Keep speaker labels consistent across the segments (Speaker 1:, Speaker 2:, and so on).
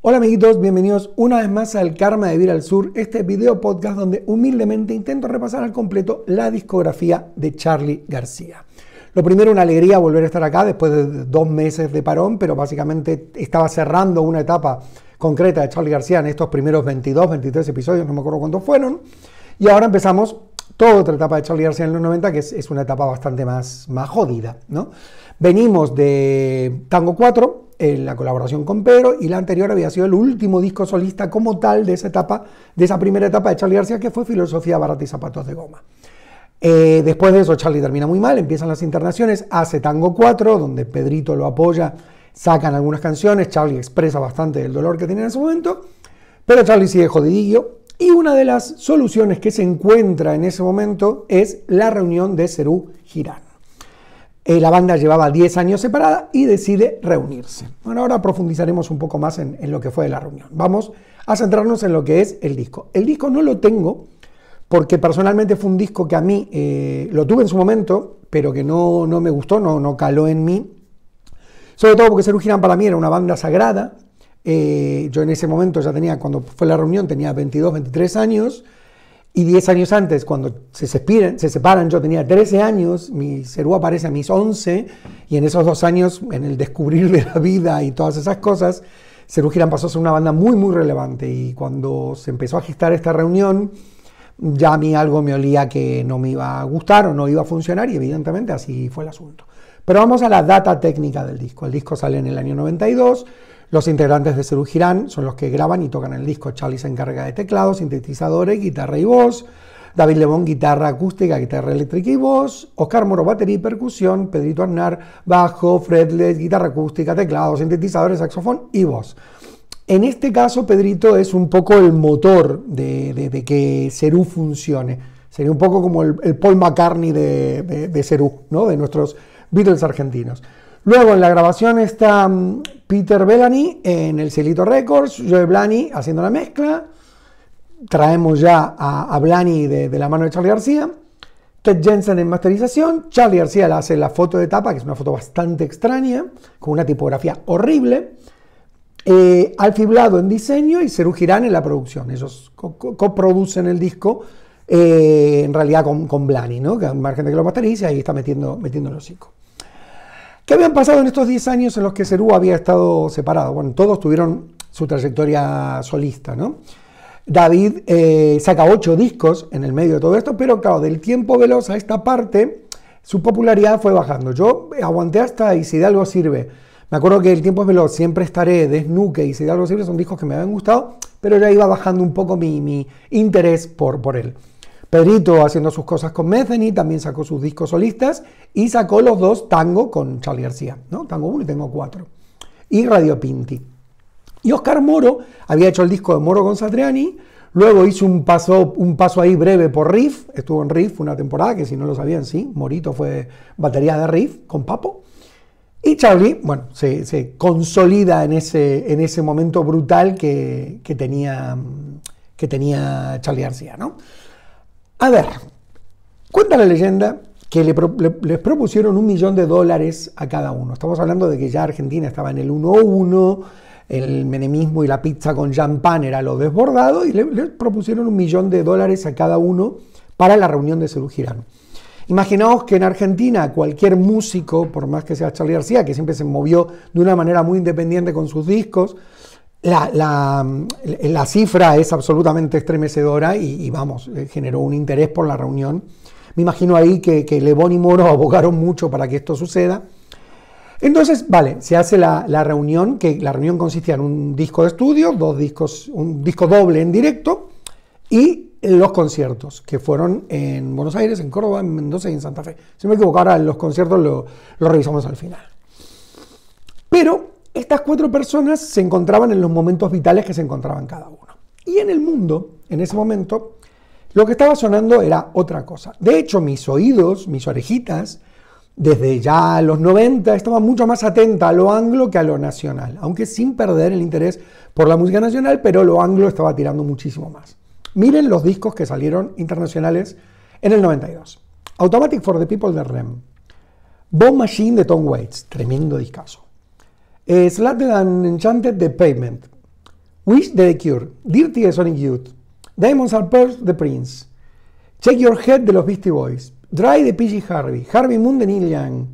Speaker 1: Hola amiguitos, bienvenidos una vez más al Karma de Vir al Sur, este video podcast donde humildemente intento repasar al completo la discografía de Charlie García. Lo primero, una alegría volver a estar acá después de dos meses de parón, pero básicamente estaba cerrando una etapa concreta de Charlie García en estos primeros 22, 23 episodios, no me acuerdo cuántos fueron. Y ahora empezamos toda otra etapa de Charlie García en los 90, que es, una etapa bastante más, más jodida. ¿no? Venimos de Tango 4, en la colaboración con Pedro, y la anterior había sido el último disco solista como tal de esa etapa, de esa primera etapa de Charlie García, que fue Filosofía Barata y Zapatos de Goma. Eh, después de eso, Charlie termina muy mal, empiezan las internaciones, hace Tango 4, donde Pedrito lo apoya, sacan algunas canciones, Charlie expresa bastante el dolor que tiene en ese momento, pero Charlie sigue jodidillo, y una de las soluciones que se encuentra en ese momento es la reunión de Serú Girán. Eh, la banda llevaba 10 años separada y decide reunirse. Bueno, ahora profundizaremos un poco más en, lo que fue la reunión. Vamos a centrarnos en lo que es el disco. El disco no lo tengo porque personalmente fue un disco que a mí eh, lo tuve en su momento, pero que no, no me gustó, no, no caló en mí. Sobre todo porque Serú Girán para mí era una banda sagrada, eh, yo en ese momento ya tenía, cuando fue la reunión, tenía 22, 23 años. Y 10 años antes, cuando se separan, se separan, yo tenía 13 años, mi Serú aparece a mis 11, y en esos dos años, en el descubrirle la vida y todas esas cosas, Serú Girán pasó a ser una banda muy, muy relevante. Y cuando se empezó a gestar esta reunión, ya a mí algo me olía que no me iba a gustar o no iba a funcionar, y evidentemente así fue el asunto. Pero vamos a la data técnica del disco. El disco sale en el año 92, los integrantes de Serú Girán son los que graban y tocan el disco. Charlie se encarga de teclados, sintetizadores, guitarra y voz. David Lebón, guitarra acústica, guitarra eléctrica y voz. Oscar Moro, batería y percusión. Pedrito Arnar, bajo, fretless, guitarra acústica, teclados, sintetizadores, saxofón y voz. En este caso, Pedrito es un poco el motor de, que Serú funcione. Sería un poco como el, Paul McCartney de, de, de Cerú, ¿no? de nuestros Beatles argentinos. Luego en la grabación está mm, Peter Bellany en el Celito Records, Joe Blani haciendo la mezcla, traemos ya a, Blani de, la mano de Charlie García, Ted Jensen en masterización, Charlie García le hace la foto de tapa, que es una foto bastante extraña, con una tipografía horrible, eh, alfiblado en diseño y Cerugirán en la producción, ellos coproducen el disco. Eh, en realidad con, Blani, Que margen de que lo masterice, ahí está metiendo, metiendo el hocico. ¿Qué habían pasado en estos 10 años en los que Cerú había estado separado? Bueno, todos tuvieron su trayectoria solista, ¿no? David eh, saca 8 discos en el medio de todo esto, pero claro, del tiempo veloz a esta parte, su popularidad fue bajando. Yo aguanté hasta Y si de algo sirve. Me acuerdo que El tiempo es veloz, siempre estaré, Desnuque y Si de algo sirve son discos que me habían gustado, pero ya iba bajando un poco mi, interés por, por él. Perito haciendo sus cosas con Metheny, también sacó sus discos solistas y sacó los dos tango con Charlie García, ¿no? Tango 1 y Tango 4. Y Radio Pinti. Y Oscar Moro había hecho el disco de Moro con Satriani, luego hizo un paso, un paso ahí breve por Riff, estuvo en Riff una temporada, que si no lo sabían, sí, Morito fue batería de Riff con Papo. Y Charlie, bueno, se, consolida en ese, en ese momento brutal que, tenía, que tenía Charlie García, ¿no? A ver, cuenta la leyenda que les propusieron un millón de dólares a cada uno. Estamos hablando de que ya Argentina estaba en el 1-1, el menemismo y la pizza con champán era lo desbordado, y les propusieron un millón de dólares a cada uno para la reunión de Cerú Girano. Imaginaos que en Argentina cualquier músico, por más que sea Charlie García, que siempre se movió de una manera muy independiente con sus discos, la, cifra es absolutamente estremecedora y, vamos, eh, generó un interés por la reunión. Me imagino ahí que, que Lebón y Moro abogaron mucho para que esto suceda. Entonces, vale, se hace la, reunión, que la reunión consistía en un disco de estudio, dos discos, un disco doble en directo y los conciertos, que fueron en Buenos Aires, en Córdoba, en Mendoza y en Santa Fe. Si me equivoco, ahora los conciertos los lo revisamos al final. Pero estas cuatro personas se encontraban en los momentos vitales que se encontraban cada uno. Y en el mundo, en ese momento, lo que estaba sonando era otra cosa. De hecho, mis oídos, mis orejitas, desde ya los 90 estaba mucho más atenta a lo anglo que a lo nacional, aunque sin perder el interés por la música nacional, pero lo anglo estaba tirando muchísimo más. Miren los discos que salieron internacionales en el 92. Automatic for the People de Rem. Bomb Machine de Tom Waits, tremendo discazo. Eh, slatted and Enchanted The Pavement, Wish The Cure, Dirty The Sonic Youth, Diamonds Are Pearls The Prince, Check Your Head de los Beastie Boys, Dry de PG Harvey, Harvey Moon de Neil Young,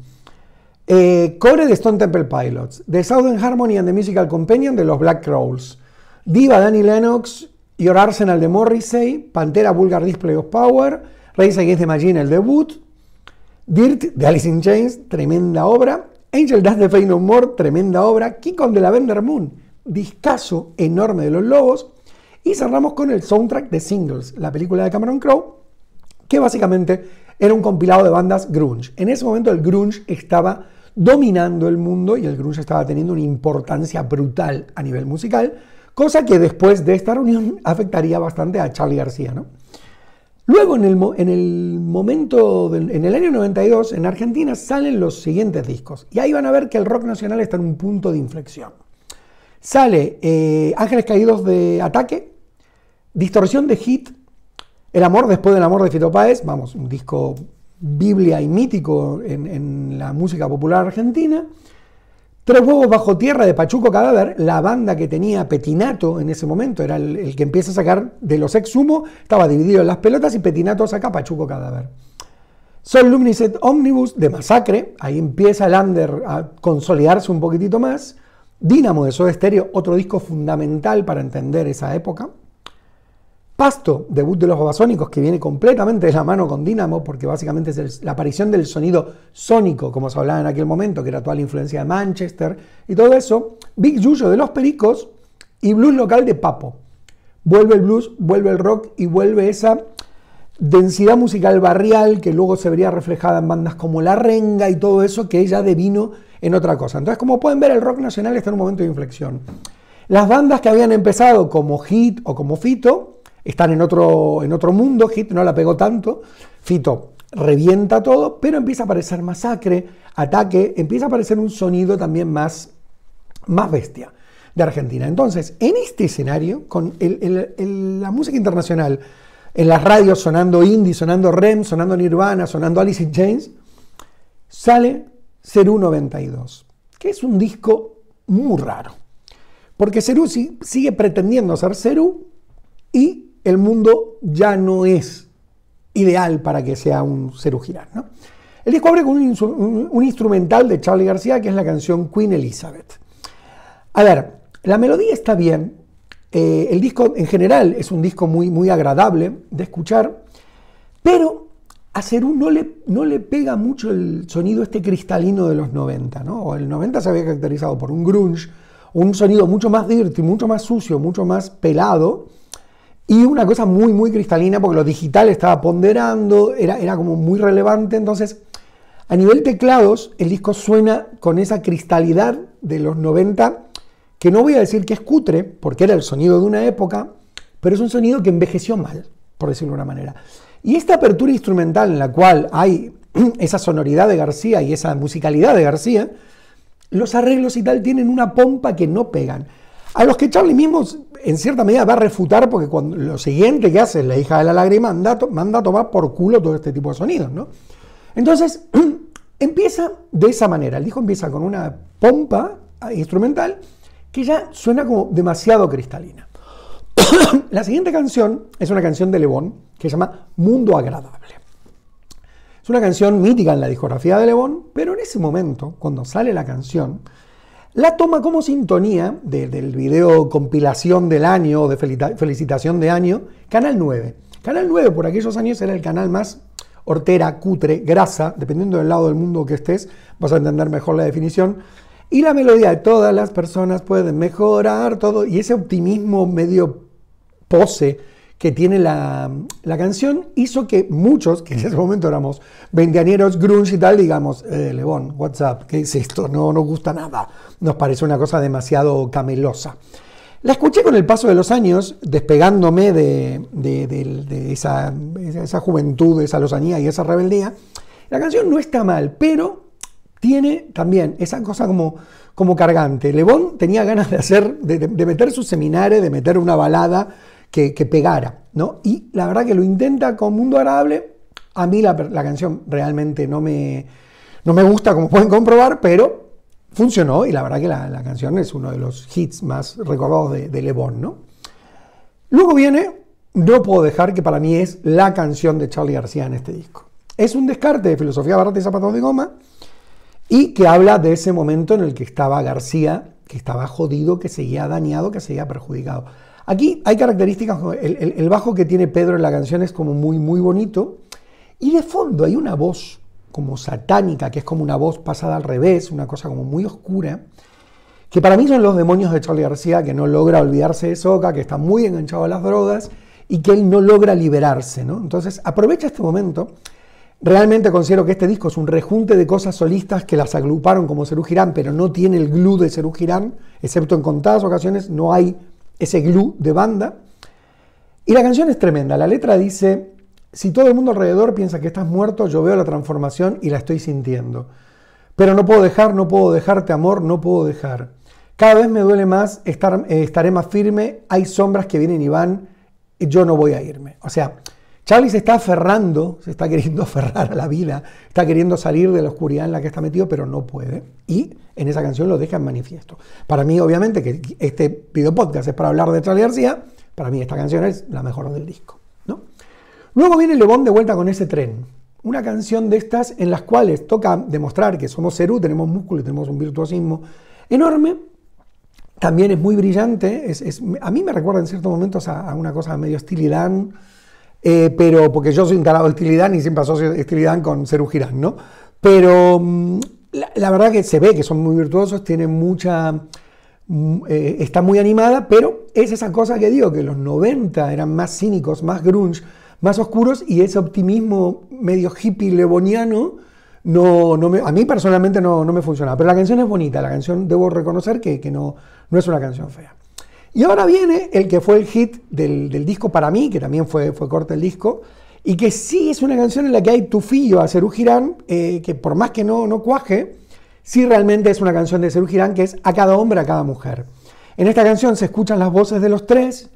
Speaker 1: eh, Core de Stone Temple Pilots, The Southern Harmony and the Musical Companion de los Black Crowes, Diva Danny Lennox, Your Arsenal de Morrissey, Pantera Vulgar Display of Power, Race Against the Machine el debut, Dirt de Alice in Chains, tremenda obra, Angel Dust de Fey No More, tremenda obra. Kikon de la Vender Moon, discazo enorme de los lobos. Y cerramos con el soundtrack de Singles, la película de Cameron Crowe, que básicamente era un compilado de bandas grunge. En ese momento el grunge estaba dominando el mundo y el grunge estaba teniendo una importancia brutal a nivel musical, cosa que después de esta reunión afectaría bastante a Charlie García, ¿no? Luego, en el, momento, en el año 92, en Argentina salen los siguientes discos. Y ahí van a ver que el rock nacional está en un punto de inflexión. Sale eh, Ángeles Caídos de Ataque, Distorsión de Hit, El Amor después del Amor de Fito Páez, vamos, un disco biblia y mítico en la música popular argentina. Tres huevos bajo tierra de Pachuco Cadáver, la banda que tenía Petinato en ese momento, era el, que empieza a sacar de los ex estaba dividido en las pelotas y Petinato saca Pachuco Cadáver. Sol Omnibus de Masacre, ahí empieza el a consolidarse un poquitito más. Dínamo de Soda Stereo, otro disco fundamental para entender esa época. Pasto, debut de los babasónicos, que viene completamente de la mano con Dynamo, porque básicamente es la aparición del sonido sónico, como se hablaba en aquel momento, que era toda la influencia de Manchester y todo eso. Big Yuyo de los Pericos y blues local de Papo. Vuelve el blues, vuelve el rock y vuelve esa densidad musical barrial que luego se vería reflejada en bandas como La Renga y todo eso que ella devino en otra cosa. Entonces, como pueden ver, el rock nacional está en un momento de inflexión. Las bandas que habían empezado como hit o como fito, están en otro, en otro mundo, Hit no la pegó tanto, Fito revienta todo, pero empieza a aparecer masacre, ataque, empieza a aparecer un sonido también más, más bestia de Argentina. Entonces, en este escenario, con la música internacional, en las radios sonando indie, sonando REM, sonando Nirvana, sonando Alice in Chains, sale 92 que es un disco muy raro. Porque Ceru sigue pretendiendo ser CERU y el mundo ya no es ideal para que sea un cirujano. ¿no? El disco abre con un, instrumental de Charlie García, que es la canción Queen Elizabeth. A ver, la melodía está bien. Eh, el disco en general es un disco muy, muy agradable de escuchar, pero a Cerú no le, no le pega mucho el sonido este cristalino de los 90, ¿no? el 90 se había caracterizado por un grunge, un sonido mucho más dirty, mucho más sucio, mucho más pelado, y una cosa muy, muy cristalina, porque lo digital estaba ponderando, era, era como muy relevante. Entonces, a nivel teclados, el disco suena con esa cristalidad de los 90, que no voy a decir que es cutre, porque era el sonido de una época, pero es un sonido que envejeció mal, por decirlo de una manera. Y esta apertura instrumental en la cual hay esa sonoridad de García y esa musicalidad de García, los arreglos y tal tienen una pompa que no pegan. A los que Charlie mismo en cierta medida va a refutar, porque cuando, lo siguiente que hace la hija de la lágrima manda mandato va por culo todo este tipo de sonidos, ¿no? Entonces, empieza de esa manera. El disco empieza con una pompa ah, instrumental que ya suena como demasiado cristalina. la siguiente canción es una canción de Lebón que se llama Mundo Agradable. Es una canción mítica en la discografía de Lebón, pero en ese momento, cuando sale la canción, la toma como sintonía del video compilación del año, de felicitación de año, Canal 9. Canal 9 por aquellos años era el canal más hortera, cutre, grasa, dependiendo del lado del mundo que estés, vas a entender mejor la definición. Y la melodía de todas las personas puede mejorar todo, y ese optimismo medio pose que tiene la, canción hizo que muchos, que en ese momento éramos veinteañeros, grunge y tal, digamos, eh, what's up, ¿qué es esto? No nos gusta nada. Nos parece una cosa demasiado camelosa. La escuché con el paso de los años, despegándome de, de, juventud, de esa, juventud, esa lozanía y esa rebeldía. La canción no está mal, pero tiene también esa cosa como, como cargante. Lebón tenía ganas de hacer, de meter sus seminarios, de meter una balada que, pegara, ¿no? Y la verdad que lo intenta con Mundo Agradable. A mí la, canción realmente no me, no me gusta, como pueden comprobar, pero funcionó y la verdad que la, canción es uno de los hits más recordados de, de ¿no? Luego viene No puedo dejar, que para mí es la canción de Charlie García en este disco. Es un descarte de filosofía barata y zapatos de goma y que habla de ese momento en el que estaba García, que estaba jodido, que seguía dañado, que seguía perjudicado. Aquí hay características, el, bajo que tiene Pedro en la canción es como muy, muy bonito. Y de fondo hay una voz como satánica, que es como una voz pasada al revés, una cosa como muy oscura, que para mí son los demonios de Charlie García, que no logra olvidarse de Soca, que está muy enganchado a las drogas y que él no logra liberarse. ¿no? Entonces aprovecha este momento. Realmente considero que este disco es un rejunte de cosas solistas que las agruparon como Serú Girán, pero no tiene el glue de Serú Girán, excepto en contadas ocasiones no hay ese glue de banda. Y la canción es tremenda. La letra dice, si todo el mundo alrededor piensa que estás muerto, yo veo la transformación y la estoy sintiendo. Pero no puedo dejar, no puedo dejarte amor, no puedo dejar. Cada vez me duele más, estar, eh, estaré más firme, hay sombras que vienen y van, yo no voy a irme. O sea, Charlie se está aferrando, se está queriendo aferrar a la vida, está queriendo salir de la oscuridad en la que está metido, pero no puede. Y en esa canción lo deja en manifiesto. Para mí, obviamente, que este video podcast es para hablar de Charlie García, para mí esta canción es la mejor del disco. ¿no? Luego viene Le de vuelta con ese tren. Una canción de estas en las cuales toca demostrar que somos serú, tenemos músculo y tenemos un virtuosismo enorme, también es muy brillante. a mí me recuerda en ciertos momentos a, una cosa medio Steely eh, porque yo soy talado de Estilidán y siempre asocio Estilidán con Serugirán, Girán, ¿no? Pero mm, la, verdad que se ve que son muy virtuosos, tienen mucha... Mm, eh, está muy animada, pero es esa cosa que digo, que los 90 eran más cínicos, más grunge, más oscuros y ese optimismo medio hippie leboniano no, me, a mí personalmente no, me funcionaba. Pero la canción es bonita, la canción debo reconocer que, que no, no es una canción fea. Y ahora viene el que fue el hit del, disco para mí, que también fue, fue el disco, y que sí es una canción en la que hay tufillo a Cerú Girán, eh, que por más que no, no cuaje, sí realmente es una canción de Cerú Girán que es a cada hombre, a cada mujer. En esta canción se escuchan las voces de los tres,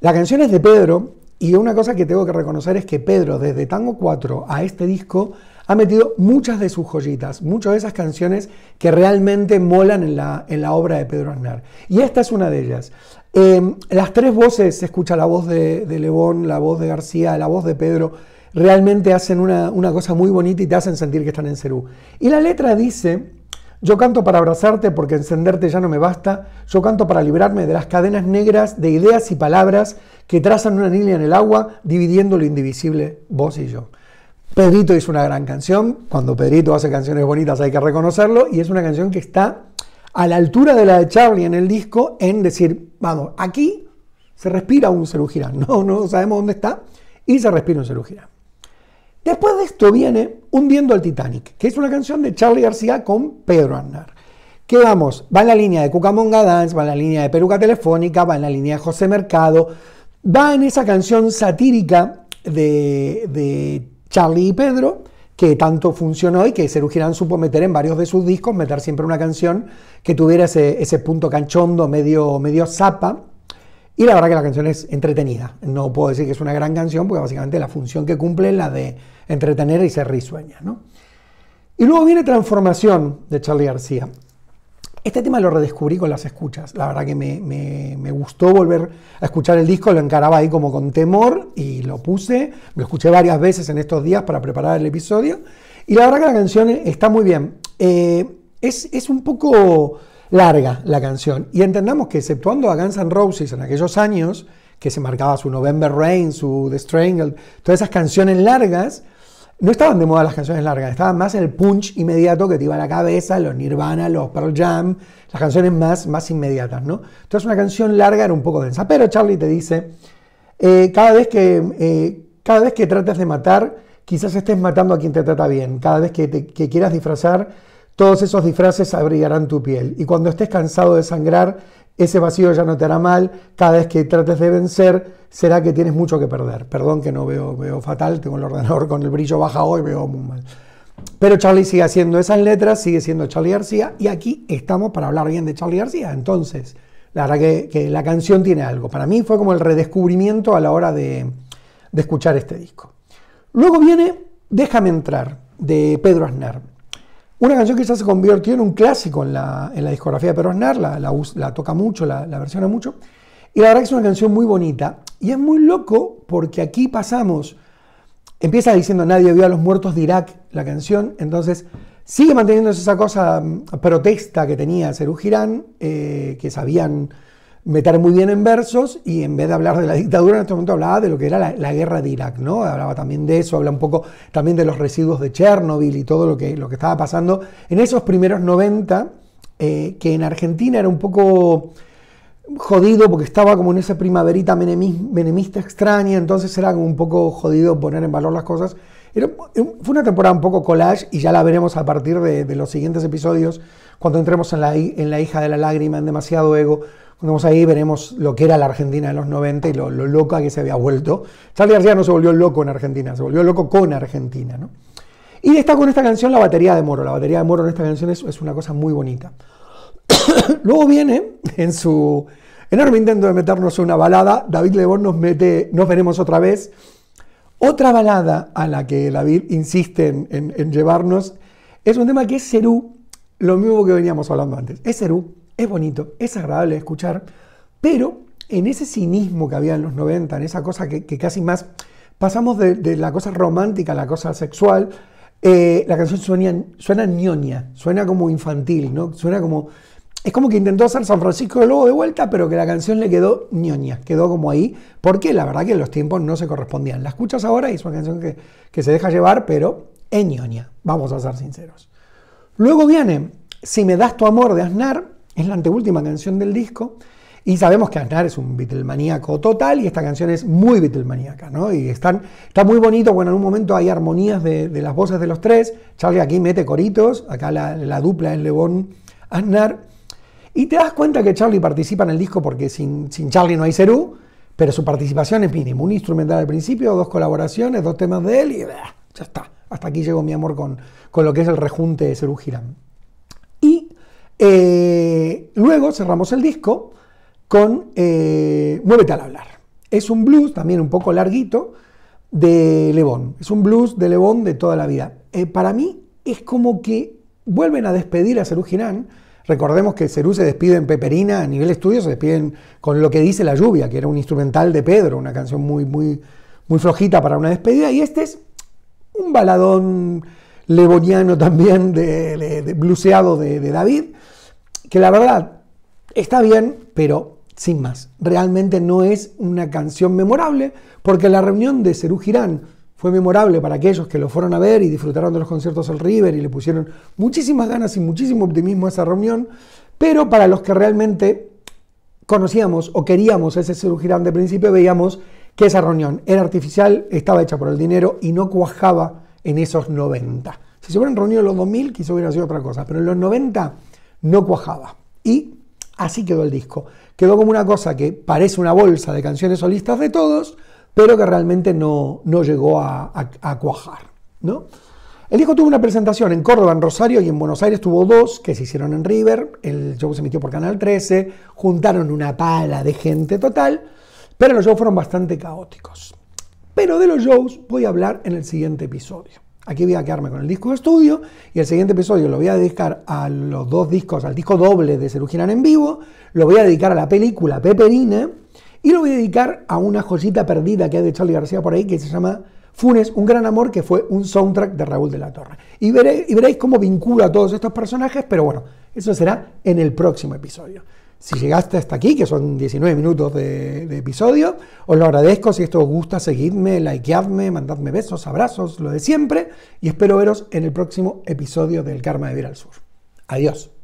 Speaker 1: la canción es de Pedro, y una cosa que tengo que reconocer es que Pedro, desde Tango 4 a este disco, ha metido muchas de sus joyitas, muchas de esas canciones que realmente molan en la, en la obra de Pedro Aznar. Y esta es una de ellas. Em, las tres voces, se escucha la voz de, León la voz de García, la voz de Pedro, realmente hacen una, cosa muy bonita y te hacen sentir que están en Cerú. Y la letra dice, yo canto para abrazarte porque encenderte ya no me basta, yo canto para librarme de las cadenas negras de ideas y palabras que trazan una línea en el agua dividiendo lo indivisible vos y yo. Pedrito hizo una gran canción, cuando Pedrito hace canciones bonitas hay que reconocerlo, y es una canción que está a la altura de la de Charlie en el disco en decir, vamos, aquí se respira un cerugirán, no, no sabemos dónde está, y se respira un cerugirán. Después de esto viene Hundiendo al Titanic, que es una canción de Charlie García con Pedro Aznar. Que vamos, va en la línea de Cucamonga Dance, va en la línea de Peruca Telefónica, va en la línea de José Mercado, va en esa canción satírica de, de Charlie y Pedro, que tanto funcionó y que Serugirán supo meter en varios de sus discos, meter siempre una canción que tuviera ese, punto canchondo, medio, medio zapa. Y la verdad que la canción es entretenida. No puedo decir que es una gran canción, porque básicamente la función que cumple es la de entretener y ser risueña. Y luego viene Transformación de Charlie García. Este tema lo redescubrí con las escuchas. La verdad que me, gustó volver a escuchar el disco, lo encaraba ahí como con temor y lo puse. Lo escuché varias veces en estos días para preparar el episodio. Y la verdad que la canción está muy bien. Eh, es, es, un poco larga la canción. Y entendamos que exceptuando a Guns N' Roses en aquellos años, que se marcaba su November Rain, su The Strangle, todas esas canciones largas, no estaban de moda las canciones largas, estaban más el punch inmediato que te iba a la cabeza, los Nirvana, los Pearl Jam, las canciones más, más inmediatas, ¿no? Entonces una canción larga era un poco densa, pero Charlie te dice, eh, cada, vez que, eh, cada vez que trates de matar, quizás estés matando a quien te trata bien, cada vez que, que quieras disfrazar, todos esos disfraces abrigarán tu piel y cuando estés cansado de sangrar, ese vacío ya no te hará mal. Cada vez que trates de vencer, será que tienes mucho que perder. Perdón que no veo, veo fatal, tengo el ordenador con el brillo baja hoy, veo muy mal. Pero Charlie sigue haciendo esas letras, sigue siendo Charlie García y aquí estamos para hablar bien de Charlie García. Entonces, la verdad que, la canción tiene algo. Para mí fue como el redescubrimiento a la hora de, de escuchar este disco. Luego viene Déjame entrar, de Pedro Aznar. Una canción que ya se convirtió en un clásico en la, discografía de Perosnar, la, la, toca mucho, la, versiona mucho. Y la verdad que es una canción muy bonita. Y es muy loco porque aquí pasamos. Empieza diciendo Nadie vio a los muertos de Irak la canción. Entonces sigue manteniendo esa cosa mm, protesta que tenía Serú Girán, eh, que sabían meter muy bien en versos y en vez de hablar de la dictadura en este momento hablaba de lo que era la, guerra de Irak, ¿no? Hablaba también de eso, habla un poco también de los residuos de Chernobyl y todo lo que, lo que estaba pasando en esos primeros 90, eh, que en Argentina era un poco jodido porque estaba como en esa primaverita menemista extraña, entonces era como un poco jodido poner en valor las cosas fue una temporada un poco collage y ya la veremos a partir de, los siguientes episodios, cuando entremos en la, hija de la lágrima, en demasiado ego. Cuando vamos ahí veremos lo que era la Argentina de los 90 y lo, loca que se había vuelto. Charlie García no se volvió loco en Argentina, se volvió loco con Argentina. Y está con esta canción la batería de Moro. La batería de Moro en esta canción es, es una cosa muy bonita. Luego viene en su enorme intento de meternos una balada, David Lebón nos mete Nos veremos otra vez otra balada a la que David insiste en, llevarnos es un tema que es Cerú, lo mismo que veníamos hablando antes. Es serú, es bonito, es agradable de escuchar, pero en ese cinismo que había en los 90, en esa cosa que, casi más pasamos de, la cosa romántica a la cosa sexual, eh, la canción suena, suena ñoña, suena como infantil, ¿no? suena como es como que intentó hacer San Francisco de Lobo de vuelta, pero que la canción le quedó ñoña, quedó como ahí, porque la verdad que los tiempos no se correspondían. La escuchas ahora y es una canción que, se deja llevar, pero es ñoña, vamos a ser sinceros. Luego viene Si me das tu amor de Aznar, es la anteúltima canción del disco, y sabemos que Aznar es un Beatlemaníaco total y esta canción es muy Beatlemaníaca, ¿no? Y están, está muy bonito, bueno, en un momento hay armonías de, las voces de los tres, Charlie aquí mete coritos, acá la, la dupla es Lebón Aznar, y te das cuenta que Charlie participa en el disco porque sin, sin Charlie no hay Cerú, pero su participación es mínima. Un instrumental al principio, dos colaboraciones, dos temas de él y ya está. Hasta aquí llegó mi amor con, con lo que es el rejunte de Cerú Girán. Y eh, luego cerramos el disco con eh, Muévete al hablar. Es un blues también un poco larguito de Lebón. Es un blues de Lebón de toda la vida. Eh, para mí es como que vuelven a despedir a Cerú Girán Recordemos que Cerú se despide en Peperina, a nivel estudio se despiden con lo que dice la lluvia, que era un instrumental de Pedro, una canción muy, muy, muy flojita para una despedida. Y este es un baladón leboniano también, de, de, bluseado de, de David, que la verdad está bien, pero sin más. Realmente no es una canción memorable, porque la reunión de Cerú Girán fue memorable para aquellos que lo fueron a ver y disfrutaron de los conciertos al River y le pusieron muchísimas ganas y muchísimo optimismo a esa reunión, pero para los que realmente conocíamos o queríamos ese cirujano de principio, veíamos que esa reunión era artificial, estaba hecha por el dinero y no cuajaba en esos 90. Si se hubieran reunido los 2000, quizá hubiera sido otra cosa, pero en los 90 no cuajaba. Y así quedó el disco. Quedó como una cosa que parece una bolsa de canciones solistas de todos, pero que realmente no, llegó a, cuajar. ¿no? El disco tuvo una presentación en Córdoba, en Rosario y en Buenos Aires tuvo dos que se hicieron en River. El show se emitió por Canal 13, juntaron una pala de gente total, pero los shows fueron bastante caóticos. Pero de los shows voy a hablar en el siguiente episodio. Aquí voy a quedarme con el disco de estudio y el siguiente episodio lo voy a dedicar a los dos discos, al disco doble de Cerugirán en vivo, lo voy a dedicar a la película Peperina y lo voy a dedicar a una joyita perdida que ha de Charlie García por ahí que se llama Funes, un gran amor, que fue un soundtrack de Raúl de la Torre. Y, veréis cómo vincula a todos estos personajes, pero bueno, eso será en el próximo episodio. Si llegaste hasta aquí, que son 19 minutos de, episodio, os lo agradezco. Si esto os gusta, seguidme, likeadme, mandadme besos, abrazos, lo de siempre. Y espero veros en el próximo episodio del Karma de Vir al Sur. Adiós.